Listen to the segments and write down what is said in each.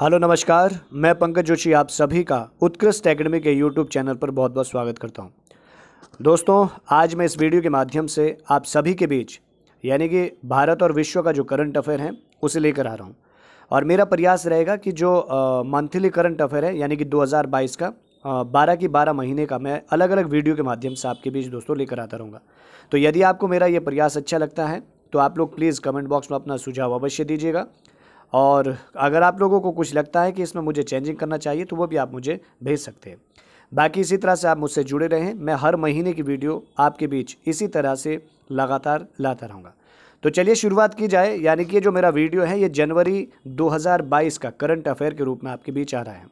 hello नमस्कार मैं पंकज जोशी आप सभी का उत्कृष्ट एकेडमी के यूट्यूब चैनल पर बहुत बहुत स्वागत करता हूं दोस्तों आज मैं इस वीडियो के माध्यम से आप सभी के बीच यानी कि भारत और विश्व का जो करंट अफेयर है उसे लेकर आ रहा हूं और मेरा प्रयास रहेगा कि जो मंथली करंट अफेयर है यानी कि दो का बारह की बारह महीने का मैं अलग अलग वीडियो के माध्यम से आपके बीच दोस्तों लेकर आता रहूँगा तो यदि आपको मेरा ये प्रयास अच्छा लगता है तो आप लोग प्लीज़ कमेंट बॉक्स में अपना सुझाव अवश्य दीजिएगा और अगर आप लोगों को कुछ लगता है कि इसमें मुझे चेंजिंग करना चाहिए तो वो भी आप मुझे भेज सकते हैं बाकी इसी तरह से आप मुझसे जुड़े रहें मैं हर महीने की वीडियो आपके बीच इसी तरह से लगातार लाता रहूँगा तो चलिए शुरुआत की जाए यानी कि जो मेरा वीडियो है ये जनवरी 2022 का करंट अफेयर के रूप में आपके बीच आ रहा है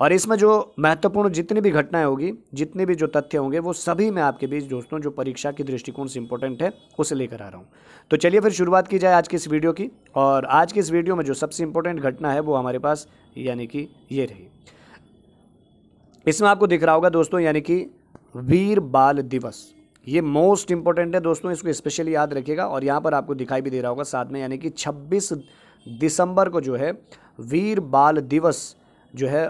और इसमें जो महत्वपूर्ण जितनी भी घटनाएं होगी जितने भी जो तथ्य होंगे वो सभी मैं आपके बीच दोस्तों जो परीक्षा के दृष्टिकोण से इंपॉर्टेंट है उसे लेकर आ रहा हूँ तो चलिए फिर शुरुआत की जाए आज की इस वीडियो की और आज की इस वीडियो में जो सबसे इंपॉर्टेंट घटना है वो हमारे पास यानी कि ये रही इसमें आपको दिख रहा होगा दोस्तों यानी कि वीर बाल दिवस ये मोस्ट इंपॉर्टेंट है दोस्तों इसको स्पेशली याद रखिएगा और यहाँ पर आपको दिखाई भी दे रहा होगा साथ में यानी कि 26 दिसंबर को जो है वीर बाल दिवस जो है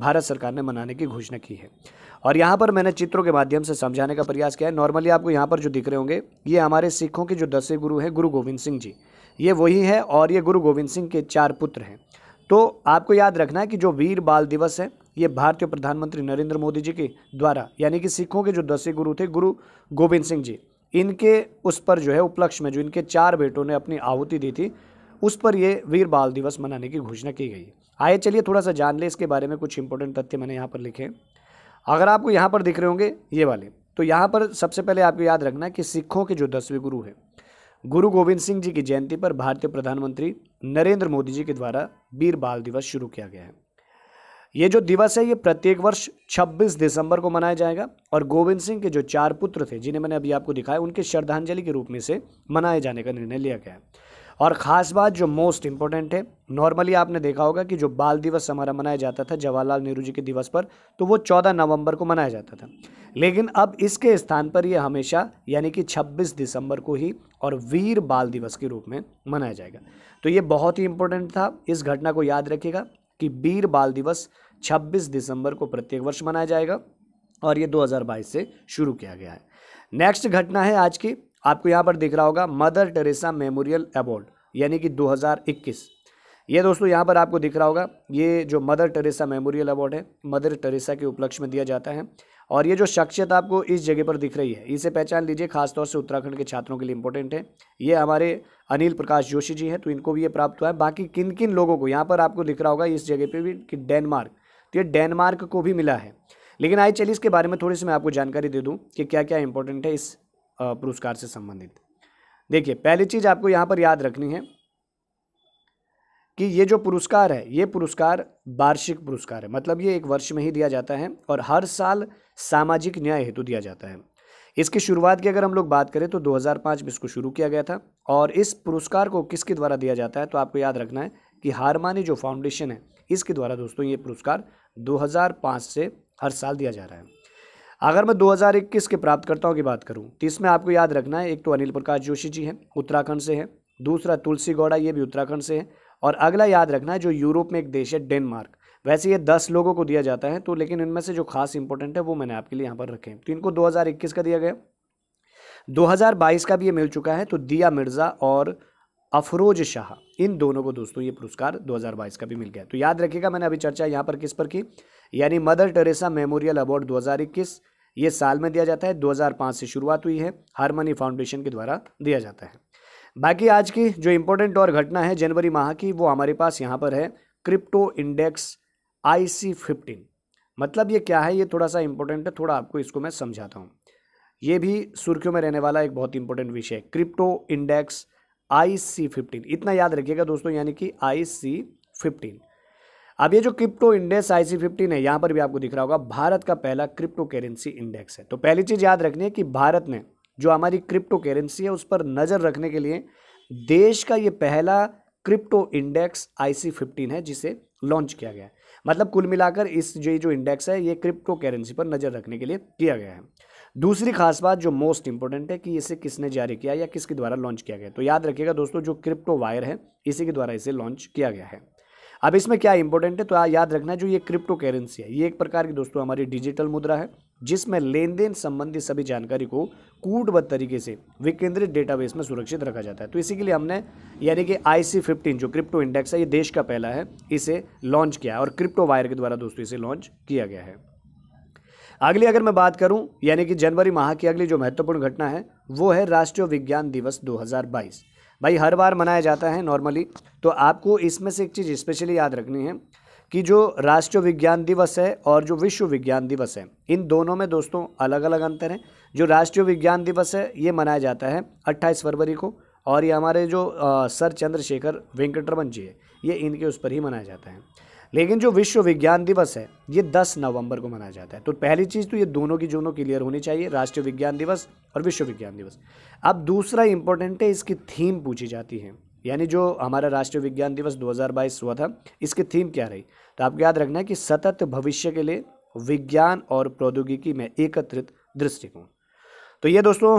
भारत सरकार ने मनाने की घोषणा की है और यहाँ पर मैंने चित्रों के माध्यम से समझाने का प्रयास किया है नॉर्मली आपको यहाँ पर जो दिख रहे होंगे ये हमारे सिखों के जो दसवें गुरु हैं गुरु गोविंद सिंह जी ये वही है और ये गुरु गोविंद सिंह के चार पुत्र हैं तो आपको याद रखना है कि जो वीर बाल दिवस है ये भारतीय प्रधानमंत्री नरेंद्र मोदी जी के द्वारा यानी कि सिखों के जो दसवें गुरु थे गुरु गोविंद सिंह जी इनके उस पर जो है उपलक्ष्य में जो इनके चार बेटों ने अपनी आहुति दी थी उस पर ये वीर बाल दिवस मनाने की घोषणा की गई है आइए चलिए थोड़ा सा जान ले इसके बारे में कुछ इंपॉर्टेंट तथ्य मैंने यहाँ पर लिखे अगर आपको यहाँ पर दिख रहे होंगे ये वाले तो यहाँ पर सबसे पहले आपको याद रखना कि सिखों के जो दसवें गुरु हैं गुरु गोविंद सिंह जी की जयंती पर भारतीय प्रधानमंत्री नरेंद्र मोदी जी के द्वारा वीर बाल दिवस शुरू किया गया है ये जो दिवस है ये प्रत्येक वर्ष 26 दिसंबर को मनाया जाएगा और गोविंद सिंह के जो चार पुत्र थे जिन्हें मैंने अभी आपको दिखाया उनके श्रद्धांजलि के रूप में से मनाए जाने का निर्णय लिया गया है और ख़ास बात जो मोस्ट इम्पोर्टेंट है नॉर्मली आपने देखा होगा कि जो बाल दिवस हमारा मनाया जाता था जवाहरलाल नेहरू जी के दिवस पर तो वो 14 नवंबर को मनाया जाता था लेकिन अब इसके स्थान पर ये हमेशा यानी कि 26 दिसंबर को ही और वीर बाल दिवस के रूप में मनाया जाएगा तो ये बहुत ही इम्पोर्टेंट था इस घटना को याद रखिएगा कि वीर बाल दिवस छब्बीस दिसंबर को प्रत्येक वर्ष मनाया जाएगा और ये 2022 से शुरू किया गया है नेक्स्ट घटना है आज की आपको यहाँ पर दिख रहा होगा मदर टेरेसा मेमोरियल अवार्ड यानी कि 2021 ये दोस्तों यहाँ पर आपको दिख रहा होगा ये जो मदर टेरेसा मेमोरियल अवार्ड है मदर टेरेसा के उपलक्ष्य में दिया जाता है और ये जो शख्सियत आपको इस जगह पर दिख रही है इसे पहचान लीजिए खासतौर से उत्तराखंड के छात्रों के लिए इंपॉर्टेंट है ये हमारे अनिल प्रकाश जोशी जी हैं तो इनको भी ये प्राप्त हुआ है बाकी किन किन लोगों को यहाँ पर आपको दिख रहा होगा इस जगह पर भी कि डेनमार्क तो ये डेनमार्क को भी मिला है लेकिन आई चलिए इसके बारे में थोड़ी सी मैं आपको जानकारी दे दूँ कि क्या क्या इंपॉर्टेंट है इस पुरस्कार से संबंधित देखिए पहली चीज़ आपको यहां पर याद रखनी है कि ये जो पुरस्कार है ये पुरस्कार वार्षिक पुरस्कार है मतलब ये एक वर्ष में ही दिया जाता है और हर साल सामाजिक न्याय हेतु दिया जाता है इसकी शुरुआत की अगर हम लोग बात करें तो 2005 में इसको शुरू किया गया था और इस पुरस्कार को किसके द्वारा दिया जाता है तो आपको याद रखना है कि हारमानी जो फाउंडेशन है इसके द्वारा दोस्तों ये पुरस्कार 2005 से हर साल दिया जा रहा है अगर मैं 2021 के प्राप्तकर्ताओं की बात करूं तो इसमें आपको याद रखना है एक तो अनिल प्रकाश जोशी जी हैं उत्तराखंड से हैं दूसरा तुलसी गौड़ा ये भी उत्तराखंड से हैं और अगला याद रखना है जो यूरोप में एक देश है डेनमार्क वैसे ये दस लोगों को दिया जाता है तो लेकिन इनमें से जो खास इंपॉर्टेंट है वो मैंने आपके लिए यहाँ पर रखे हैं तो इनको दो का दिया गया 2022 का भी ये मिल चुका है तो दिया मिर्ज़ा और अफरोज शाह इन दोनों को दोस्तों ये पुरस्कार 2022 का भी मिल गया तो याद रखिएगा मैंने अभी चर्चा यहाँ पर किस पर की यानी मदर टेरेसा मेमोरियल अवार्ड 2021 ये साल में दिया जाता है 2005 से शुरुआत हुई है हारमनी फाउंडेशन के द्वारा दिया जाता है बाकी आज की जो इम्पोर्टेंट और घटना है जनवरी माह की वो हमारे पास यहाँ पर है crypto index I C fifteen मतलब ये क्या है ये थोड़ा सा इंपॉर्टेंट है थोड़ा आपको इसको मैं समझाता हूँ ये भी सुर्खियों में रहने वाला एक बहुत इंपॉर्टेंट विषय है crypto index I C fifteen इतना याद रखिएगा दोस्तों यानी कि आई सी फिफ्टीन अब ये जो crypto index I C fifteen है यहाँ पर भी आपको दिख रहा होगा भारत का पहला क्रिप्टो करेंसी इंडेक्स है तो पहली चीज़ याद रखनी है कि भारत ने जो हमारी क्रिप्टो करेंसी है उस पर नज़र रखने के लिए देश का ये पहला crypto index I C fifteen है जिसे लॉन्च किया गया है मतलब कुल मिलाकर इस जो जो इंडेक्स है ये क्रिप्टो करेंसी पर नज़र रखने के लिए किया गया है दूसरी खास बात जो मोस्ट इंपॉर्टेंट है कि इसे किसने जारी किया या किसके द्वारा लॉन्च किया गया तो याद रखिएगा दोस्तों जो क्रिप्टो वायर है इसी के द्वारा इसे लॉन्च किया गया है अब इसमें क्या इंपॉर्टेंट है तो याद रखना जो ये क्रिप्टो करेंसी है ये एक प्रकार की दोस्तों हमारी डिजिटल मुद्रा है जिसमें लेन देन संबंधी सभी जानकारी को कूटबद्ध तरीके से विकेंद्रित डेटाबेस में सुरक्षित रखा जाता है तो इसी के लिए हमने यानी कि आई सी फिफ्टीन जो क्रिप्टो इंडेक्स है ये देश का पहला है इसे लॉन्च किया और क्रिप्टो वायर के द्वारा दोस्तों इसे लॉन्च किया गया है अगली अगर मैं बात करूं यानी कि जनवरी माह की अगली जो महत्वपूर्ण घटना है वो है राष्ट्रीय विज्ञान दिवस 2022 भाई हर बार मनाया जाता है नॉर्मली तो आपको इसमें से एक चीज़ स्पेशली याद रखनी है कि जो राष्ट्रीय विज्ञान दिवस है और जो विश्व विज्ञान दिवस है इन दोनों में दोस्तों अलग अलग अंतर हैं जो राष्ट्रीय विज्ञान दिवस है ये मनाया जाता है अट्ठाईस फरवरी को और ये हमारे जो आ, सर चंद्रशेखर वेंकटरमन जी है ये इनके उस पर ही मनाया जाता है लेकिन जो विश्व विज्ञान दिवस है ये 10 नवंबर को मनाया जाता है तो पहली चीज़ तो ये दोनों की दोनों क्लियर होनी चाहिए राष्ट्रीय विज्ञान दिवस और विश्व विज्ञान दिवस अब दूसरा इंपॉर्टेंट है इसकी थीम पूछी जाती है यानी जो हमारा राष्ट्रीय विज्ञान दिवस 2022 हुआ था इसकी थीम क्या रही तो आपको याद रखना है कि सतत भविष्य के लिए विज्ञान और प्रौद्योगिकी में एकत्रित दृष्टिकोण तो ये दोस्तों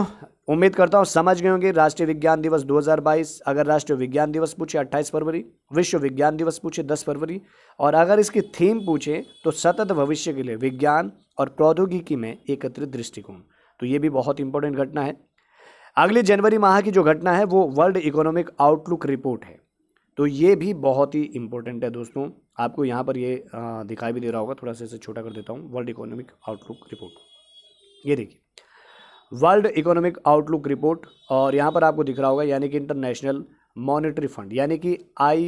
उम्मीद करता हूँ समझ गए होंगे राष्ट्रीय विज्ञान दिवस 2022 अगर राष्ट्रीय विज्ञान दिवस पूछे 28 फरवरी विश्व विज्ञान दिवस पूछे 10 फरवरी और अगर इसकी थीम पूछे तो सतत भविष्य के लिए विज्ञान और प्रौद्योगिकी में एकत्रित दृष्टिकोण तो ये भी बहुत इंपॉर्टेंट घटना है अगले जनवरी माह की जो घटना है वो वर्ल्ड इकोनॉमिक आउटलुक रिपोर्ट है तो ये भी बहुत ही इंपॉर्टेंट है दोस्तों आपको यहाँ पर ये दिखाई भी दे रहा होगा थोड़ा सा इसे छोटा कर देता हूँ वर्ल्ड इकोनॉमिक आउटलुक रिपोर्ट ये देखिए वर्ल्ड इकोनॉमिक आउटलुक रिपोर्ट और यहाँ पर आपको दिख रहा होगा यानी कि इंटरनेशनल मॉनेटरी फंड यानी कि आई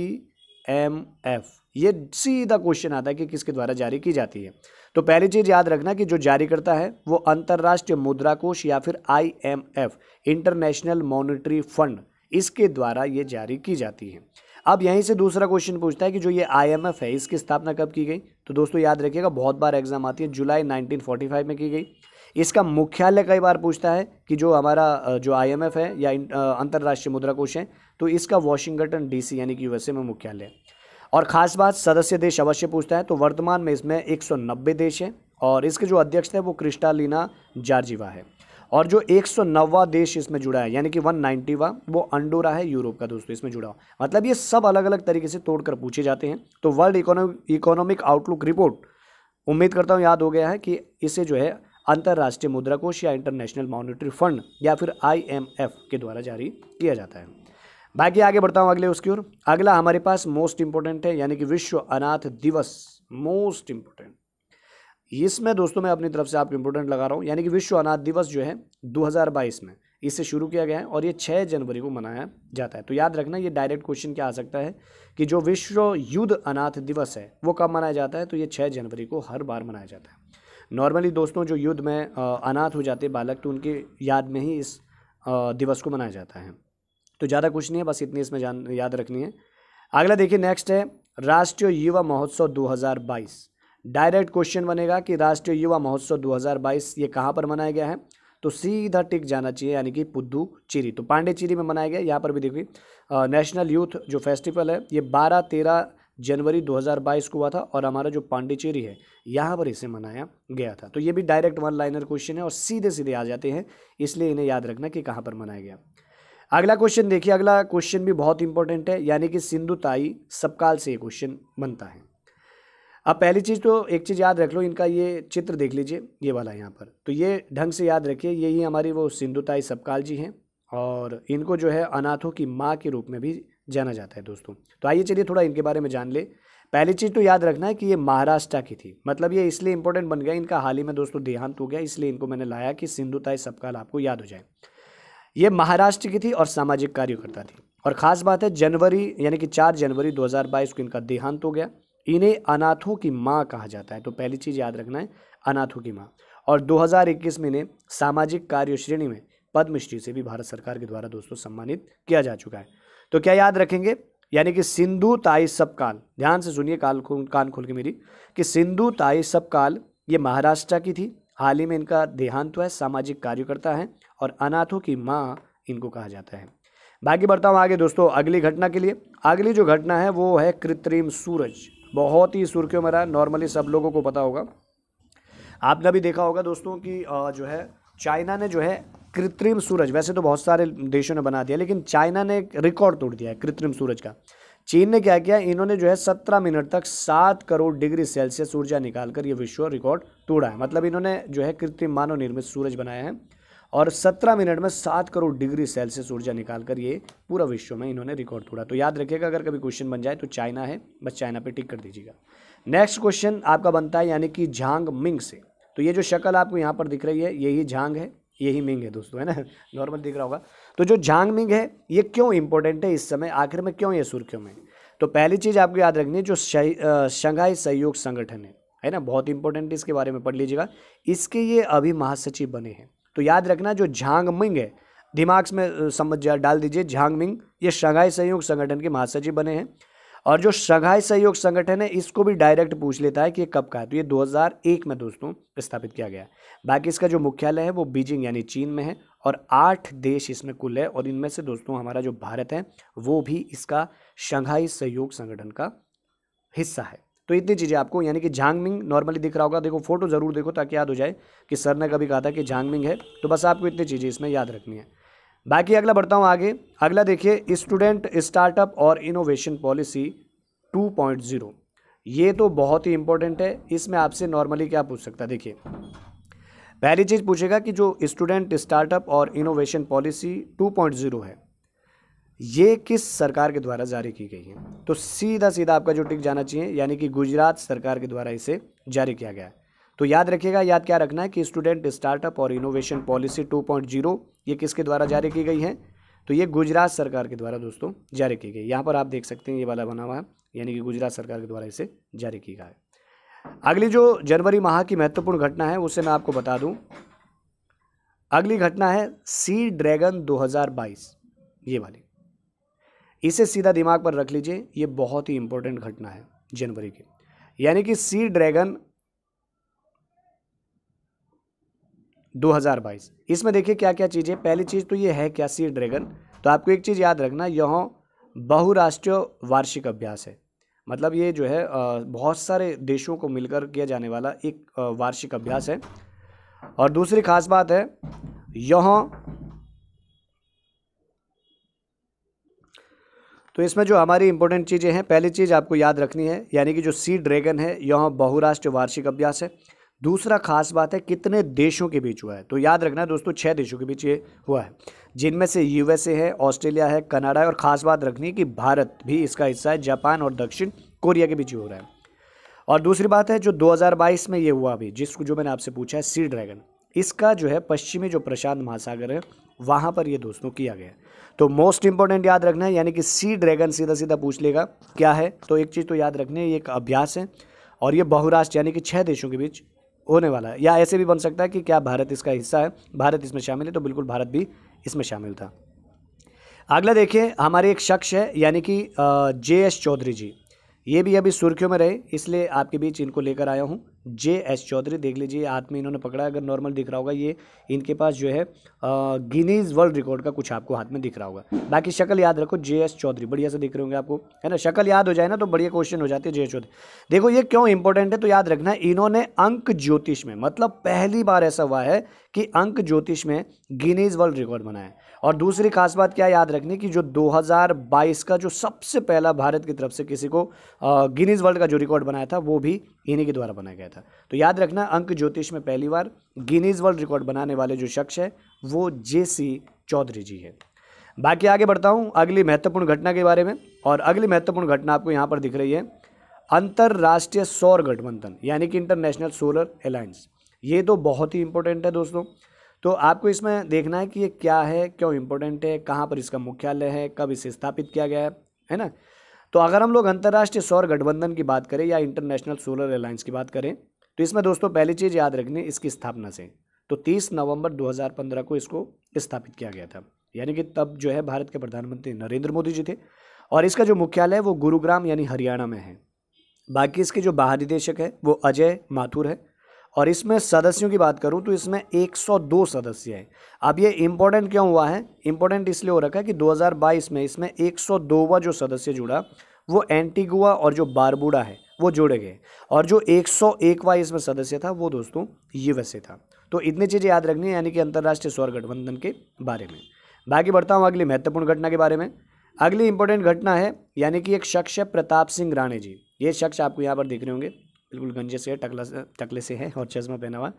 एम एफ ये सीधा क्वेश्चन आता है कि किसके द्वारा जारी की जाती है तो पहली चीज़ याद रखना कि जो जारी करता है वो अंतर्राष्ट्रीय मुद्रा कोष या फिर I M F international monetary fund इसके द्वारा ये जारी की जाती है अब यहीं से दूसरा क्वेश्चन पूछता है कि जो ये आईएमएफ है इसकी स्थापना कब की गई तो दोस्तों याद रखिएगा बहुत बार एग्जाम आती है जुलाई 1945 में की गई इसका मुख्यालय कई बार पूछता है कि जो हमारा जो आईएमएफ है या अंतर्राष्ट्रीय मुद्रा कोष है तो इसका वॉशिंगटन डीसी यानी कि यूएसए में मुख्यालय है और ख़ास बात सदस्य देश अवश्य पूछता है तो वर्तमान में इसमें 190 देश हैं और इसके जो अध्यक्ष थे वो क्रिस्टालिना जार्जिवा है और जो एक देश इसमें जुड़ा है यानी कि वन वो अंडोरा है यूरोप का दोस्तों इसमें जुड़ा हुआ मतलब ये सब अलग अलग तरीके से तोड़कर पूछे जाते हैं तो वर्ल्ड इकोनॉमिक आउटलुक रिपोर्ट उम्मीद करता हूँ याद हो गया है कि इसे जो है अंतर्राष्ट्रीय मुद्रा कोष या इंटरनेशनल मॉनिटरी फंड या फिर आईएमएफ के द्वारा जारी किया जाता है बाकी आगे बढ़ता हूँ अगले उसकी ओर अगला हमारे पास मोस्ट इंपॉर्टेंट है यानी कि विश्व अनाथ दिवस मोस्ट इंपॉर्टेंट इसमें दोस्तों मैं अपनी तरफ से आपको इंपॉर्टेंट लगा रहा हूँ यानी कि विश्व अनाथ दिवस जो है दो में इसे शुरू किया गया है और ये छः जनवरी को मनाया जाता है तो याद रखना ये डायरेक्ट क्वेश्चन क्या आ सकता है कि जो विश्व युद्ध अनाथ दिवस है वो कब मनाया जाता है तो ये छः जनवरी को हर बार मनाया जाता है नॉर्मली दोस्तों जो युद्ध में अनाथ हो जाते बालक तो उनकी याद में ही इस दिवस को मनाया जाता है तो ज़्यादा कुछ नहीं है बस इतनी इसमें जान याद रखनी है अगला देखिए नेक्स्ट है राष्ट्रीय युवा महोत्सव 2022 डायरेक्ट क्वेश्चन बनेगा कि राष्ट्रीय युवा महोत्सव 2022 ये कहाँ पर मनाया गया है तो सीधा टिक जाना चाहिए यानी कि पुद्दुचेरी तो पांडेचिरी में मनाया गया यहाँ पर भी देखिए नेशनल यूथ जो फेस्टिवल है ये बारह तेरह जनवरी 2022 को हुआ था और हमारा जो पांडिचेरी है यहाँ पर इसे मनाया गया था तो ये भी डायरेक्ट वन लाइनर क्वेश्चन है और सीधे सीधे आ जाते हैं इसलिए इन्हें याद रखना कि कहाँ पर मनाया गया अगला क्वेश्चन देखिए अगला क्वेश्चन भी बहुत इंपॉर्टेंट है यानी कि सिंधु ताई सबकाल से ये क्वेश्चन बनता है अब पहली चीज़ तो एक चीज़ याद रख लो इनका ये चित्र देख लीजिए ये वाला यहाँ पर तो ये ढंग से याद रखिए यही हमारी वो सिंधुताई सबकाल जी हैं और इनको जो है अनाथों की माँ के रूप में भी जाना जाता है दोस्तों तो आइए चलिए थोड़ा इनके बारे में जान ले पहली चीज़ तो याद रखना है कि ये महाराष्ट्र की थी मतलब ये इसलिए इंपॉर्टेंट बन गया इनका हाल ही में दोस्तों देहांत हो गया इसलिए इनको मैंने लाया कि सिंधुताई सबकाल आपको याद हो जाए ये महाराष्ट्र की थी और सामाजिक कार्यकर्ता थी और ख़ास बात है जनवरी यानी कि चार जनवरी 2022 को इनका देहांत हो गया इन्हें अनाथों की माँ कहा जाता है तो पहली चीज़ याद रखना है अनाथों की माँ और 2021 में इन्हें सामाजिक कार्य श्रेणी में पद्मश्री से भी भारत सरकार के द्वारा दोस्तों सम्मानित किया जा चुका है तो क्या याद रखेंगे यानी कि सिंधु ताई सब काल ध्यान से सुनिए काल कान खोल के मेरी कि सिंधु ताई सब काल ये महाराष्ट्र की थी हाल ही में इनका देहांत हुआ है सामाजिक कार्यकर्ता है और अनाथों की माँ इनको कहा जाता है बाकी बढ़ता हूँ आगे दोस्तों अगली घटना के लिए अगली जो घटना है वो है कृत्रिम सूरज बहुत ही सुर्खियों में रहा नॉर्मली सब लोगों को पता होगा आपने भी देखा होगा दोस्तों कि जो है चाइना ने जो है कृत्रिम सूरज वैसे तो बहुत सारे देशों ने बना दिया लेकिन चाइना ने रिकॉर्ड तोड़ दिया है कृत्रिम सूरज का चीन ने क्या किया इन्होंने जो है सत्रह मिनट तक सात करोड़ डिग्री सेल्सियस ऊर्जा निकालकर ये विश्व रिकॉर्ड तोड़ा है मतलब इन्होंने जो है कृत्रिम मानव निर्मित सूरज बनाया है और सत्रह मिनट में सात करोड़ डिग्री सेल्सियस ऊर्जा निकालकर ये पूरा विश्व में इन्होंने रिकॉर्ड तोड़ा तो याद रखिएगा अगर कभी क्वेश्चन बन जाए तो चाइना है बस चाइना पर टिक कर दीजिएगा नेक्स्ट क्वेश्चन आपका बनता है यानी कि झांग मिंग से तो ये जो शक्ल आपको यहाँ पर दिख रही है यही झांग है यही मिंग है दोस्तों है ना नॉर्मल दिख रहा होगा तो जो झांग मिंग है ये क्यों इंपॉर्टेंट है इस समय आखिर में क्यों ये सुर्खियों में तो पहली चीज़ आपको याद रखनी है जो शंघाई सहयोग संगठन है है ना बहुत इंपॉर्टेंट इसके बारे में पढ़ लीजिएगा इसके ये अभी महासचिव बने हैं तो याद रखना जो झांग मिंग है दिमाग में समझ डाल दीजिए झांग मिंग ये शंघाई सहयोग संगठन के महासचिव बने हैं और जो शंघाई सहयोग संगठन है इसको भी डायरेक्ट पूछ लेता है कि ये कब का है तो ये 2001 में दोस्तों स्थापित किया गया बाकी इसका जो मुख्यालय है वो बीजिंग यानी चीन में है और आठ देश इसमें कुल है और इनमें से दोस्तों हमारा जो भारत है वो भी इसका शंघाई सहयोग संगठन का हिस्सा है तो इतनी चीज़ें आपको यानी कि झांगमिंग नॉर्मली दिख रहा होगा देखो फोटो ज़रूर देखो ताकि याद हो जाए कि सर ने कभी कहा था कि झांगमिंग है तो बस आपको इतनी चीज़ें इसमें याद रखनी है बाकी अगला बढ़ता हूँ आगे अगला देखिए स्टूडेंट स्टार्टअप और इनोवेशन पॉलिसी 2.0 ये तो बहुत ही इंपॉर्टेंट है इसमें आपसे नॉर्मली क्या पूछ सकता है देखिए पहली चीज़ पूछेगा कि जो स्टूडेंट स्टार्टअप और इनोवेशन पॉलिसी 2.0 है ये किस सरकार के द्वारा जारी की गई है तो सीधा सीधा आपका जो टिक जाना चाहिए यानी कि गुजरात सरकार के द्वारा इसे जारी किया गया है तो याद रखिएगा याद क्या रखना है कि स्टूडेंट स्टार्टअप और इनोवेशन पॉलिसी 2.0 ये किसके द्वारा जारी की गई है तो ये गुजरात सरकार के द्वारा दोस्तों जारी की गई यहाँ पर आप देख सकते हैं ये वाला बना हुआ है यानी कि गुजरात सरकार के द्वारा इसे जारी की गया है अगली जो जनवरी माह की महत्वपूर्ण घटना है उसे मैं आपको बता दूँ अगली घटना है सी ड्रैगन दो ये वाली इसे सीधा दिमाग पर रख लीजिए ये बहुत ही इंपॉर्टेंट घटना है जनवरी की यानी कि सी ड्रैगन 2022 इसमें देखिए क्या क्या चीज़ें पहली चीज़ तो ये है क्या सी ड्रैगन तो आपको एक चीज़ याद रखना यह बहुराष्ट्रीय वार्षिक अभ्यास है मतलब ये जो है बहुत सारे देशों को मिलकर किया जाने वाला एक वार्षिक अभ्यास है और दूसरी खास बात है यह तो इसमें जो हमारी इंपॉर्टेंट चीज़ें हैं पहली चीज़ आपको याद रखनी है यानी कि जो सी ड्रैगन है यह बहुराष्ट्रीय वार्षिक अभ्यास है दूसरा खास बात है कितने देशों के बीच हुआ है तो याद रखना दोस्तों छः देशों के बीच ये हुआ है जिनमें से यूएसए है ऑस्ट्रेलिया है कनाडा है और ख़ास बात रखनी है कि भारत भी इसका हिस्सा है जापान और दक्षिण कोरिया के बीच हो रहा है और दूसरी बात है जो 2022 में ये हुआ अभी जिसको जो मैंने आपसे पूछा है सी ड्रैगन इसका जो है पश्चिमी जो प्रशांत महासागर है वहाँ पर ये दोस्तों किया गया तो मोस्ट इंपॉर्टेंट याद रखना है यानी कि सी ड्रैगन सीधा सीधा पूछ लेगा क्या है तो एक चीज़ तो याद रखनी है ये एक अभ्यास है और ये बहुराष्ट्र यानी कि छः देशों के बीच होने वाला है या ऐसे भी बन सकता है कि क्या भारत इसका हिस्सा है भारत इसमें शामिल है तो बिल्कुल भारत भी इसमें शामिल था अगला देखिए हमारे एक शख्स है यानी कि जे एस चौधरी जी ये भी अभी सुर्खियों में रहे इसलिए आपके बीच इनको लेकर आया हूँ जे एस चौधरी देख लीजिए हाथ में इन्होंने पकड़ा अगर नॉर्मल दिख रहा होगा ये इनके पास जो है गिनीज वर्ल्ड रिकॉर्ड का कुछ आपको हाथ में दिख रहा होगा बाकी शक्ल याद रखो जे एस चौधरी बढ़िया से दिख रहे होंगे आपको है ना शक्ल याद हो जाए ना तो बढ़िया क्वेश्चन हो जाते हैं जे एस चौधरी देखो ये क्यों इंपॉर्टेंट है तो याद रखना इन्होंने अंक ज्योतिष में मतलब पहली बार ऐसा हुआ है कि अंक ज्योतिष में गिनीज वर्ल्ड रिकॉर्ड बनाया और दूसरी खास बात क्या याद रखनी कि जो 2022 का जो सबसे पहला भारत की तरफ से किसी को गिनीज वर्ल्ड का जो रिकॉर्ड बनाया था वो भी इन्हीं के द्वारा बनाया गया था तो याद रखना अंक ज्योतिष में पहली बार गिनीज वर्ल्ड रिकॉर्ड बनाने वाले जो शख्स है वो जे सी चौधरी जी है बाकी आगे बढ़ता हूँ अगली महत्वपूर्ण घटना के बारे में और अगली महत्वपूर्ण घटना आपको यहाँ पर दिख रही है अंतर्राष्ट्रीय सौर गठबंधन यानी कि इंटरनेशनल सोलर अलायंस ये तो बहुत ही इंपॉर्टेंट है दोस्तों तो आपको इसमें देखना है कि ये क्या है क्यों इम्पोर्टेंट है कहाँ पर इसका मुख्यालय है कब इसे स्थापित किया गया है है ना तो अगर हम लोग अंतर्राष्ट्रीय सौर गठबंधन की बात करें या इंटरनेशनल सोलर अलायंस की बात करें तो इसमें दोस्तों पहली चीज़ याद रखनी इसकी स्थापना से तो 30 नवंबर 2015 को इसको स्थापित किया गया था यानी कि तब जो है भारत के प्रधानमंत्री नरेंद्र मोदी जी थे और इसका जो मुख्यालय है वो गुरुग्राम यानी हरियाणा में है बाकी इसके जो बाहरी देशक है वो अजय माथुर है और इसमें सदस्यों की बात करूं तो इसमें 102 सदस्य हैं अब ये इम्पोर्टेंट क्यों हुआ है इम्पोर्टेंट इसलिए हो रखा है कि 2022 में इसमें 102वां जो सदस्य जुड़ा वो एंटीगुआ और जो बारबुडा है वो जुड़े गए और जो 101वां इसमें सदस्य था वो दोस्तों यूएसए था तो इतनी चीज़ें याद रखनी है यानी कि अंतर्राष्ट्रीय स्वर गठबंधन के बारे में बाकी बढ़ता हूँ अगली महत्वपूर्ण घटना के बारे में अगली इंपॉर्टेंट घटना है यानी कि एक शख्स है प्रताप सिंह राणे जी ये शख्स आपको यहाँ पर देख रहे होंगे बिल्कुल गंजे से है टकला से टकले से है और चश्मा पहना हुआ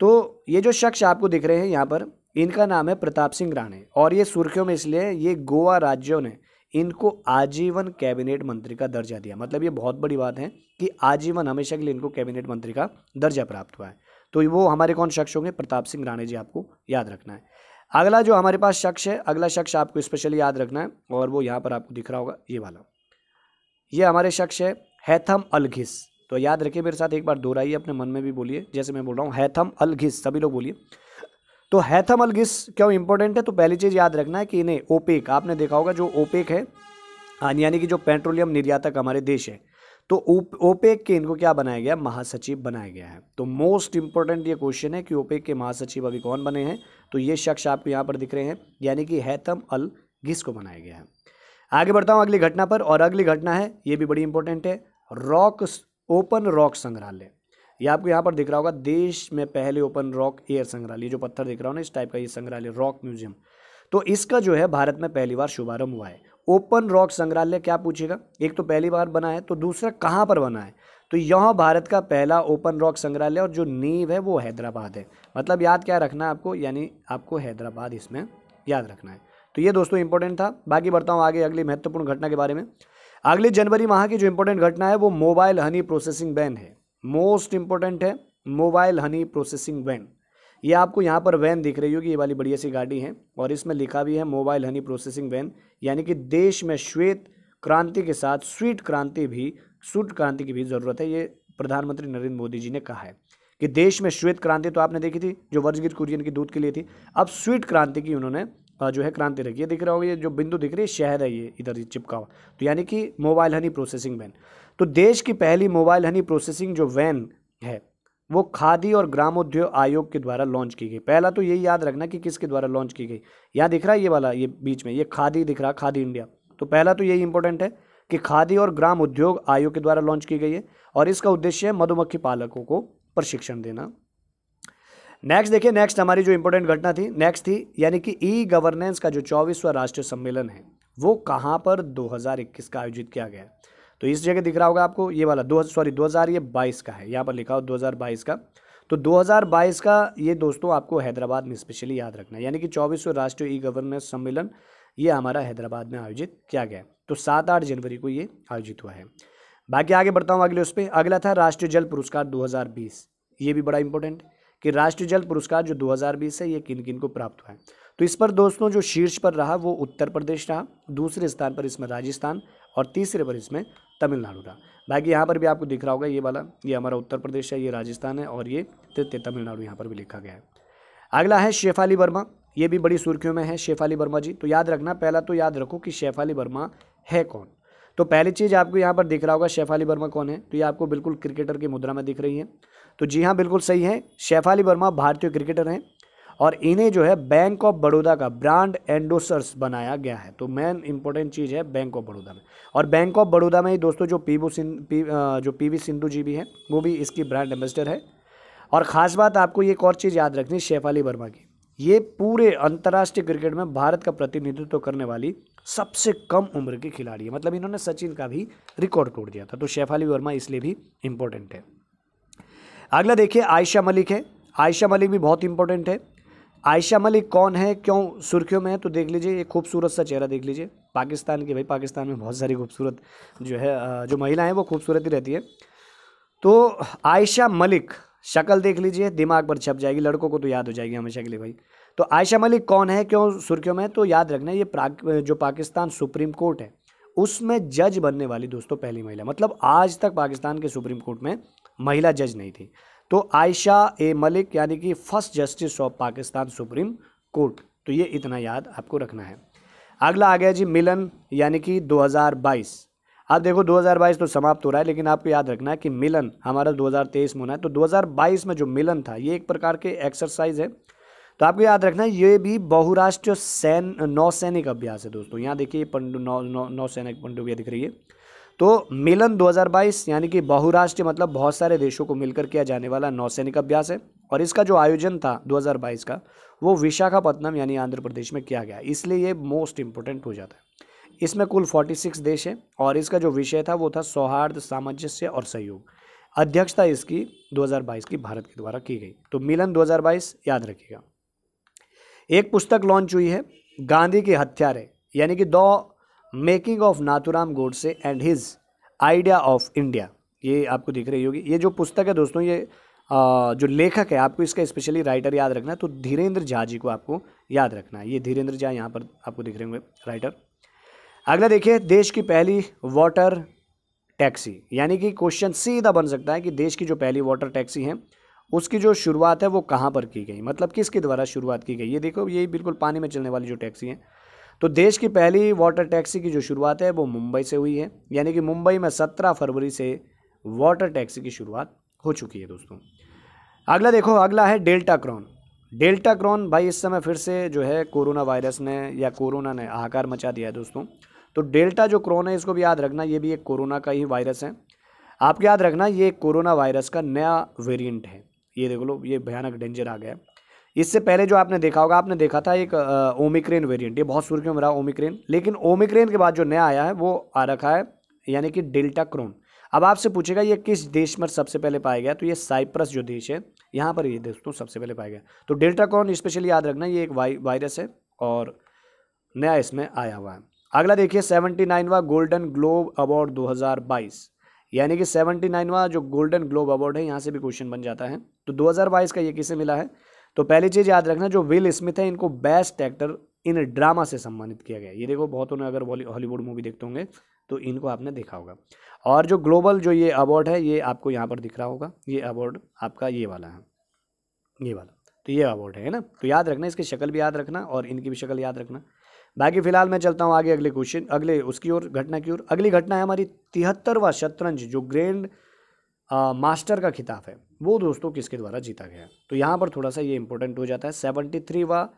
तो ये जो शख्स आपको दिख रहे हैं यहाँ पर इनका नाम है प्रताप सिंह राणे और ये सुर्खियों में इसलिए ये गोवा राज्यों ने इनको आजीवन कैबिनेट मंत्री का दर्जा दिया मतलब ये बहुत बड़ी बात है कि आजीवन हमेशा के लिए इनको कैबिनेट मंत्री का दर्जा प्राप्त हुआ है तो वो हमारे कौन शख्स होंगे प्रताप सिंह राणे जी आपको याद रखना है अगला जो हमारे पास शख्स है अगला शख्स आपको स्पेशली याद रखना है और वो यहाँ पर आपको दिख रहा होगा ये वाला ये हमारे शख्स है हैथम अलघिस तो याद रखिए मेरे साथ एक बार दोहराइए अपने मन में भी बोलिए जैसे मैं बोल रहा हूँ हैथम अलघिस सभी लोग बोलिए तो हैथम अलघिस क्यों इंपॉर्टेंट है तो पहली चीज़ याद रखना है कि इन्हें ओपेक आपने देखा होगा जो ओपेक है हाँ, यानी कि जो पेट्रोलियम निर्यातक हमारे देश है तो ओपेक के इनको क्या बनाया गया महासचिव बनाया गया है तो मोस्ट इंपॉर्टेंट ये क्वेश्चन है कि ओपेक के महासचिव अभी कौन बने हैं तो ये शख्स आपको यहाँ पर दिख रहे हैं यानी कि हैथम अल घिस को बनाया गया है आगे बढ़ता हूँ अगली घटना पर और अगली घटना है ये भी बड़ी इंपॉर्टेंट है रॉक ओपन रॉक संग्रहालय ये आपको यहाँ पर दिख रहा होगा देश में पहले ओपन रॉक एयर संग्रहालय जो पत्थर दिख रहा हो ना इस टाइप का ये संग्रहालय रॉक म्यूजियम तो इसका जो है भारत में पहली बार शुभारंभ हुआ है ओपन रॉक संग्रहालय क्या पूछेगा एक तो पहली बार बना है तो दूसरा कहाँ पर बना है तो यह भारत का पहला ओपन रॉक संग्रहालय और जो नींव है वो हैदराबाद है मतलब याद क्या रखना है आपको यानी आपको हैदराबाद इसमें याद रखना है तो ये दोस्तों इंपॉर्टेंट था बाकी बढ़ता हूँ आगे अगली महत्वपूर्ण घटना के बारे में अगले जनवरी माह की जो इंपॉर्टेंट घटना है वो मोबाइल हनी प्रोसेसिंग बैन है मोस्ट इंपॉर्टेंट है मोबाइल हनी प्रोसेसिंग वैन ये आपको यहाँ पर वैन दिख रही होगी ये वाली बढ़िया सी गाड़ी है और इसमें लिखा भी है मोबाइल हनी प्रोसेसिंग वैन यानी कि देश में श्वेत क्रांति के साथ स्वीट क्रांति भी स्वीट क्रांति की भी ज़रूरत है ये प्रधानमंत्री नरेंद्र मोदी जी ने कहा है कि देश में श्वेत क्रांति तो आपने देखी थी जो वर्जगीर कुरियन की दूध के लिए थी अब स्वीट क्रांति की उन्होंने जो है क्रांति रखी ये दिख रहा होगा ये जो बिंदु दिख रही है शहर है ये इधर ये चिपका हुआ तो यानी कि मोबाइल हनी प्रोसेसिंग वैन तो देश की पहली मोबाइल हनी प्रोसेसिंग जो वैन है वो खादी और ग्रामोद्योग आयोग के द्वारा लॉन्च की गई पहला तो ये याद रखना कि किसके द्वारा लॉन्च की गई यहाँ दिख रहा है ये वाला ये बीच में ये खादी दिख रहा खादी इंडिया तो पहला तो यही इंपॉर्टेंट है कि खादी और ग्राम उद्योग आयोग के द्वारा लॉन्च की गई है और इसका उद्देश्य है मधुमक्खी पालकों को प्रशिक्षण देना नेक्स्ट देखिए नेक्स्ट हमारी जो इंपॉर्टेंट घटना थी नेक्स्ट थी यानी कि ई गवर्नेंस का जो चौबीसवा राष्ट्रीय सम्मेलन है वो कहाँ पर 2021 का आयोजित किया गया तो इस जगह दिख रहा होगा आपको ये वाला दो सॉरी दो हज़ार ये बाईस का है यहाँ पर लिखा हो दो का तो 2022 का ये दोस्तों आपको हैदराबाद में स्पेशली याद रखना है यानी कि चौबीसवें राष्ट्रीय ई गवर्नेंस सम्मेलन ये हमारा हैदराबाद में आयोजित किया गया तो सात आठ जनवरी को ये आयोजित हुआ है बाकी आगे बढ़ता हूँ अगले उस पर अगला था राष्ट्रीय जल पुरस्कार 2020 ये भी बड़ा इंपॉर्टेंट है कि राष्ट्रीय जल पुरस्कार जो 2020 है ये किन किन को प्राप्त हुआ है तो इस पर दोस्तों जो शीर्ष पर रहा वो उत्तर प्रदेश रहा दूसरे स्थान पर इसमें राजस्थान और तीसरे पर इसमें तमिलनाडु रहा बाकी यहाँ पर भी आपको दिख रहा होगा ये वाला ये हमारा उत्तर प्रदेश है ये राजस्थान है और ये तृतीय तमिलनाडु यहाँ पर भी लिखा गया है अगला है शेफाली वर्मा ये भी बड़ी सुर्खियों में है शेफाली वर्मा जी तो याद रखना पहला तो याद रखो कि शेफाली वर्मा है कौन तो पहली चीज़ आपको यहाँ पर दिख रहा होगा शेफाली वर्मा कौन है तो ये आपको बिल्कुल क्रिकेटर की मुद्रा में दिख रही है तो जी हाँ बिल्कुल सही है अली वर्मा भारतीय क्रिकेटर हैं और इन्हें जो है बैंक ऑफ बड़ौदा का ब्रांड एंडोसर्स बनाया गया है तो मेन इंपॉर्टेंट चीज़ है बैंक ऑफ बड़ौदा में और बैंक ऑफ बड़ौदा में ही दोस्तों जो पीबू सिं पी जो पीवी सिंधु जी भी हैं वो भी इसकी ब्रांड एम्बेसडर है और ख़ास बात आपको एक और चीज़ याद रखनी शेफाली वर्मा की ये पूरे अंतर्राष्ट्रीय क्रिकेट में भारत का प्रतिनिधित्व करने वाली सबसे कम उम्र की खिलाड़ी है मतलब इन्होंने सचिन का भी रिकॉर्ड तोड़ दिया था तो शेफाली वर्मा इसलिए भी इम्पोर्टेंट है अगला देखिए आयशा मलिक है आयशा मलिक भी बहुत इंपॉर्टेंट है आयशा मलिक कौन है क्यों सुर्खियों में है तो देख लीजिए ये खूबसूरत सा चेहरा देख लीजिए पाकिस्तान की भाई पाकिस्तान में बहुत सारी खूबसूरत जो है जो महिला हैं वो खूबसूरत ही रहती है तो आयशा मलिक शक्ल देख लीजिए दिमाग पर छप जाएगी लड़कों को तो याद हो जाएगी हमेशा के लिए भाई तो आयशा मलिक कौन है क्यों सुर्खियों में तो याद रखना ये जो पाकिस्तान सुप्रीम कोर्ट है उसमें जज बनने वाली दोस्तों पहली महिला मतलब आज तक पाकिस्तान के सुप्रीम कोर्ट में महिला जज नहीं थी तो आयशा ए मलिक यानी कि first justice of Pakistan supreme court तो ये इतना याद आपको रखना है अगला आ गया जी मिलन यानी कि 2022 आप देखो 2022 तो समाप्त हो रहा है लेकिन आपको याद रखना है कि मिलन हमारा 2023 में होना है तो 2022 में जो मिलन था ये एक प्रकार के एक्सरसाइज है तो आपको याद रखना है ये भी बहुराष्ट्रीय सैन नौसैनिक अभ्यास है दोस्तों यहाँ देखिए पंडु नौ नौ नौसैनिक पंडुबिया दिख रही है तो मिलन 2022 यानी कि बहुराष्ट्रीय मतलब बहुत सारे देशों को मिलकर किया जाने वाला नौसैनिक अभ्यास है और इसका जो आयोजन था 2022 का वो विशाखापट्टनम यानी आंध्र प्रदेश में किया गया इसलिए ये मोस्ट इम्पोर्टेंट हो जाता है इसमें कुल 46 देश हैं और इसका जो विषय था वो था सौहार्द सामंजस्य और सहयोग अध्यक्षता इसकी दो की भारत के द्वारा की गई तो मिलन दो याद रखिएगा एक पुस्तक लॉन्च हुई है गांधी के हत्यारे यानी कि the making of Nathuram Godse and his idea of India ये आपको दिख रही होगी ये जो पुस्तक है दोस्तों ये आ, जो लेखक है आपको इसका स्पेशली राइटर याद रखना है तो धीरेन्द्र झा जी को आपको याद रखना है ये धीरेन्द्र झा यहाँ पर आपको दिख रहे होंगे राइटर अगला देखिए देश की पहली वाटर टैक्सी यानी कि क्वेश्चन सीधा बन सकता है कि देश की जो पहली वाटर टैक्सी है उसकी जो शुरुआत है वो कहाँ पर की गई मतलब किसके द्वारा शुरुआत की गई ये देखो ये बिल्कुल पानी में चलने वाली जो टैक्सी है तो देश की पहली वाटर टैक्सी की जो शुरुआत है वो मुंबई से हुई है यानी कि मुंबई में सत्रह फरवरी से वाटर टैक्सी की शुरुआत हो चुकी है दोस्तों अगला देखो अगला है डेल्टा क्रॉन डेल्टा क्रॉन भाई इस समय फिर से जो है कोरोना वायरस ने या कोरोना ने आकार मचा दिया है दोस्तों तो डेल्टा जो क्रॉन है इसको भी याद रखना ये भी एक कोरोना का ही वायरस है आप याद रखना ये कोरोना वायरस का नया वेरिएंट है ये देख लो ये भयानक डेंजर आ गया है इससे पहले जो आपने देखा होगा आपने देखा था एक ओमिक्रेन वेरिएंट ये बहुत सुर्खियों में रहा ओमिक्रेन लेकिन ओमिक्रेन के बाद जो नया आया है वो आ रखा है यानी कि डेल्टा क्रोन अब आपसे पूछेगा ये किस देश में सबसे पहले पाया गया तो ये साइप्रस जो देश है यहाँ पर ये दोस्तों सबसे पहले पाया गया तो डेल्टा क्रोन स्पेशली याद रखना ये एक वाई वायरस है और नया इसमें आया हुआ है अगला देखिए सेवेंटी नाइनवा गोल्डन ग्लोब अवार्ड 2022 यानी कि सेवेंटी नाइनवा जो गोल्डन ग्लोब अवार्ड है यहाँ से भी क्वेश्चन बन जाता है तो 2022 का ये किसे मिला है तो पहली चीज़ याद रखना जो विल स्मिथ है इनको बेस्ट एक्टर इन ड्रामा से सम्मानित किया गया ये देखो बहुतों ने अगर हॉलीवुड मूवी देखते होंगे तो इनको आपने देखा होगा और जो ग्लोबल जो ये अवार्ड है ये आपको यहाँ पर दिख रहा होगा ये अवार्ड आपका ये वाला है ये वाला तो ये अवार्ड है ना तो याद रखना इसकी शक्ल भी याद रखना और इनकी भी शक्ल याद रखना बाकी फिलहाल मैं चलता हूँ आगे अगले क्वेश्चन अगले उसकी ओर घटना की ओर अगली घटना है हमारी तिहत्तरवा शतरंज जो ग्रैंड आ, मास्टर का खिताब है वो दोस्तों किसके द्वारा जीता गया तो यहाँ पर थोड़ा सा ये इंपॉर्टेंट हो जाता है सेवेंटी वा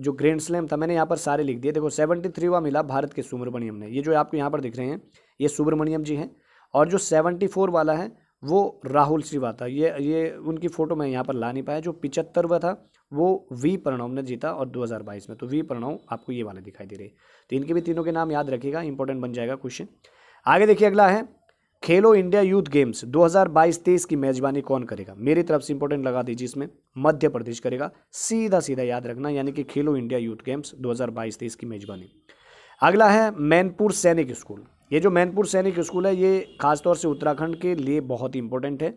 जो ग्रैंड स्लैम था मैंने यहाँ पर सारे लिख दिए देखो सेवेंटी वा मिला भारत के सुब्रमण्यम ने ये जो आपको यहाँ पर दिख रहे हैं ये सुब्रमण्यम जी हैं और जो सेवेंटी फोर वाला है वो राहुल श्रीवाता ये ये उनकी फ़ोटो मैं यहाँ पर ला नहीं पाया जो पिचहत्तरवा था वो वी प्रणव ने जीता और 2022 में तो वी प्रणव आपको ये वाले दिखाई दे रहे तो इनके भी तीनों के नाम याद रखिएगा इंपॉर्टेंट बन जाएगा क्वेश्चन आगे देखिए अगला है खेलो इंडिया यूथ गेम्स 2022-23 की मेजबानी कौन करेगा मेरी तरफ से इंपॉर्टेंट लगा दीजिए इसमें मध्य प्रदेश करेगा सीधा सीधा याद रखना यानी कि खेलो इंडिया यूथ गेम्स 2022-23 की मेजबानी अगला है मैनपुर सैनिक स्कूल ये जो मैनपुर सैनिक स्कूल है ये खासतौर से उत्तराखंड के लिए बहुत ही इंपॉर्टेंट है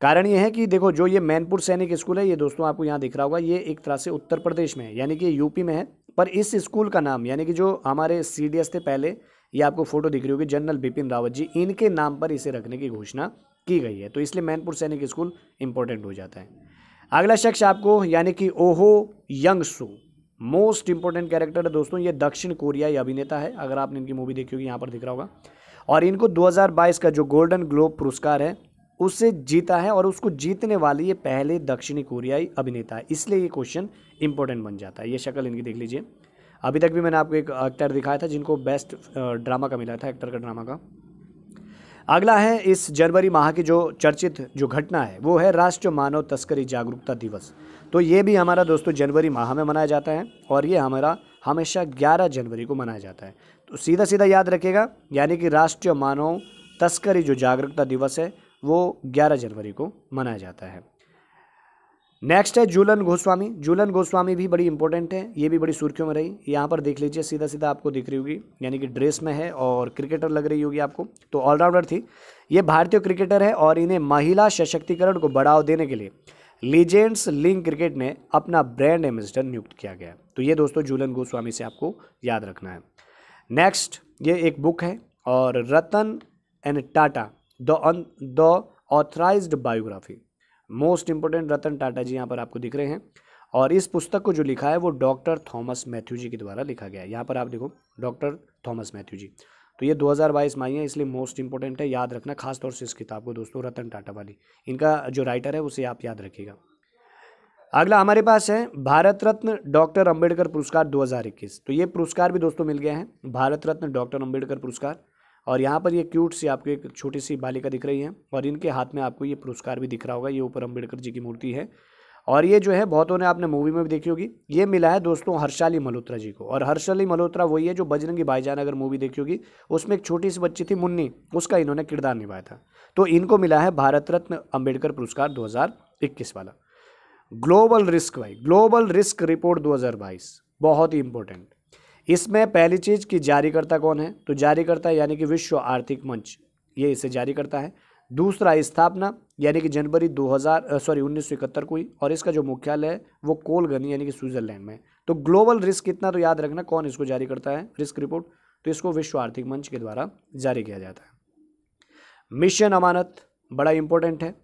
कारण ये है कि देखो जो ये मैनपुर सैनिक स्कूल है ये दोस्तों आपको यहाँ दिख रहा होगा ये एक तरह से उत्तर प्रदेश में है यानी कि यूपी में है पर इस स्कूल का नाम यानी कि जो हमारे सी थे पहले ये आपको फोटो दिख रही होगी जनरल बिपिन रावत जी इनके नाम पर इसे रखने की घोषणा की गई है तो इसलिए मैनपुर सैनिक स्कूल इंपॉर्टेंट हो जाता है अगला शख्स आपको यानी कि ओहो यंग यंगसू मोस्ट इंपॉर्टेंट कैरेक्टर है दोस्तों ये दक्षिण कोरियाई अभिनेता है अगर आपने इनकी मूवी देखी होगी यहाँ पर दिख रहा होगा और इनको 2022 का जो गोल्डन ग्लोब पुरस्कार है उसे जीता है और उसको जीतने वाली ये पहले दक्षिणी कोरियाई अभिनेता है इसलिए ये क्वेश्चन इंपॉर्टेंट बन जाता है ये शक्ल इनकी देख लीजिए अभी तक भी मैंने आपको एक एक्टर दिखाया था जिनको बेस्ट ड्रामा का मिला था एक्टर का ड्रामा का अगला है इस जनवरी माह की जो चर्चित जो घटना है वो है राष्ट्रीय मानव तस्करी जागरूकता दिवस तो ये भी हमारा दोस्तों जनवरी माह में मनाया जाता है और ये हमारा हमेशा 11 जनवरी को मनाया जाता है तो सीधा सीधा याद रखेगा यानी कि राष्ट्रीय मानव तस्करी जो जागरूकता दिवस है वो 11 जनवरी को मनाया जाता है नेक्स्ट है जूलन गोस्वामी जूलन गोस्वामी भी बड़ी इंपॉर्टेंट है ये भी बड़ी सुर्खियों में रही यहाँ पर देख लीजिए सीधा सीधा आपको दिख रही होगी यानी कि ड्रेस में है और क्रिकेटर लग रही होगी आपको तो ऑलराउंडर थी ये भारतीय क्रिकेटर है और इन्हें महिला सशक्तिकरण को बढ़ावा देने के लिए लीजेंड्स लिंक क्रिकेट ने अपना ब्रांड एम्बेसडर नियुक्त किया गया तो ये दोस्तों जूलन गोस्वामी से आपको याद रखना है नेक्स्ट ये एक बुक है और Ratan and Tata the the authorised biography most important Ratan Tata ji यहाँ पर आपको दिख रहे हैं और इस पुस्तक को जो लिखा है वो डॉक्टर थॉमस मैथ्यू जी के द्वारा लिखा गया है यहाँ पर आप देखो डॉक्टर थॉमस मैथ्यू जी तो ये 2022 में आई है इसलिए मोस्ट इंपॉर्टेंट है याद रखना खासतौर से इस किताब को दोस्तों रतन टाटा वाली इनका जो राइटर है उसे आप याद रखिएगा अगला हमारे पास है भारत रत्न डॉक्टर अम्बेडकर पुरस्कार दो तो ये पुरस्कार भी दोस्तों मिल गया है भारत रत्न डॉक्टर अम्बेडकर पुरस्कार और यहाँ पर ये क्यूट सी आपको एक छोटी सी बालिका दिख रही है और इनके हाथ में आपको ये पुरस्कार भी दिख रहा होगा ये ऊपर अम्बेडकर जी की मूर्ति है और ये जो है बहुतों ने आपने मूवी में भी देखी होगी ये मिला है दोस्तों हर्षाली मल्होत्रा जी को और हर्षाली मल्होत्रा वही है जो बजरंगी भाईजान अगर मूवी देखी होगी उसमें एक छोटी सी बच्ची थी मुन्नी उसका इन्होंने किरदार निभाया था तो इनको मिला है भारत रत्न अम्बेडकर पुरस्कार दो वाला ग्लोबल रिस्क भाई ग्लोबल रिस्क रिपोर्ट दो बहुत ही इंपॉर्टेंट इसमें पहली चीज़ कि जारीकर्ता कौन है तो जारीकर्ता यानी कि विश्व आर्थिक मंच ये इसे जारी करता है दूसरा स्थापना यानी कि जनवरी 2000 सॉरी उन्नीस को हुई और इसका जो मुख्यालय है वो कोलगनी यानी कि स्विट्जरलैंड में तो ग्लोबल रिस्क कितना तो याद रखना कौन इसको जारी करता है रिस्क रिपोर्ट तो इसको विश्व आर्थिक मंच के द्वारा जारी किया जाता है मिशन अमानत बड़ा इंपॉर्टेंट है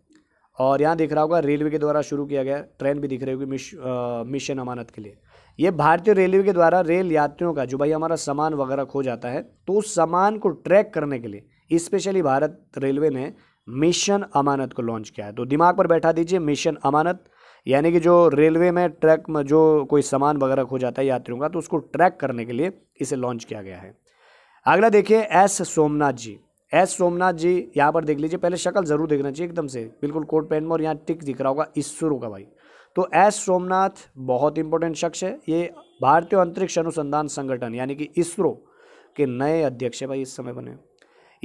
और यहाँ दिख रहा होगा रेलवे के द्वारा शुरू किया गया ट्रेन भी दिख रही होगी मिश, मिशन अमानत के लिए ये भारतीय रेलवे के द्वारा रेल यात्रियों का जो भाई हमारा सामान वगैरह खो जाता है तो उस सामान को ट्रैक करने के लिए स्पेशली भारत रेलवे ने मिशन अमानत को लॉन्च किया है तो दिमाग पर बैठा दीजिए मिशन अमानत यानी कि जो रेलवे में ट्रैक में जो कोई सामान वगैरह खो जाता है यात्रियों का तो उसको ट्रैक करने के लिए इसे लॉन्च किया गया है अगला देखिए एस सोमनाथ जी एस सोमनाथ जी यहाँ पर देख लीजिए पहले शक्ल जरूर देखना चाहिए एकदम से बिल्कुल कोट पैंट में और यहाँ टिक दिख रहा होगा इसरो का भाई तो एस सोमनाथ बहुत इंपॉर्टेंट शख्स है ये भारतीय अंतरिक्ष अनुसंधान संगठन यानी कि इसरो के नए अध्यक्ष है भाई इस समय बने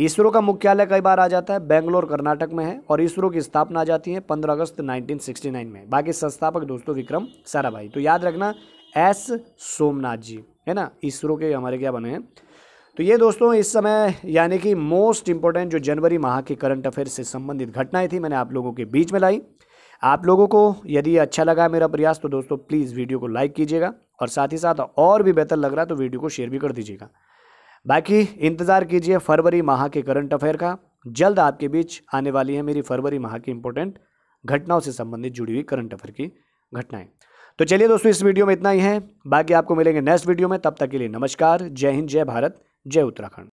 इसरो का मुख्यालय कई बार आ जाता है बेंगलोर कर्नाटक में है और इसरो की स्थापना आ जाती है 15 अगस्त 1969 में बाकी संस्थापक दोस्तों विक्रम साराभाई तो याद रखना एस सोमनाथ जी है ना इसरो के हमारे क्या बने हैं तो ये दोस्तों इस समय यानी कि मोस्ट इंपॉर्टेंट जो जनवरी माह की करंट अफेयर से संबंधित घटनाएं थी मैंने आप लोगों के बीच में लाई आप लोगों को यदि अच्छा लगा मेरा प्रयास तो दोस्तों प्लीज़ वीडियो को लाइक कीजिएगा और साथ ही साथ और भी बेहतर लग रहा है तो वीडियो को शेयर भी कर दीजिएगा बाकी इंतज़ार कीजिए फरवरी माह के करंट अफेयर का जल्द आपके बीच आने वाली है मेरी फरवरी माह की इंपॉर्टेंट घटनाओं से संबंधित जुड़ी हुई करंट अफेयर की घटनाएं तो चलिए दोस्तों इस वीडियो में इतना ही है बाकी आपको मिलेंगे नेक्स्ट वीडियो में तब तक के लिए नमस्कार जय हिंद जय भारत जय उत्तराखंड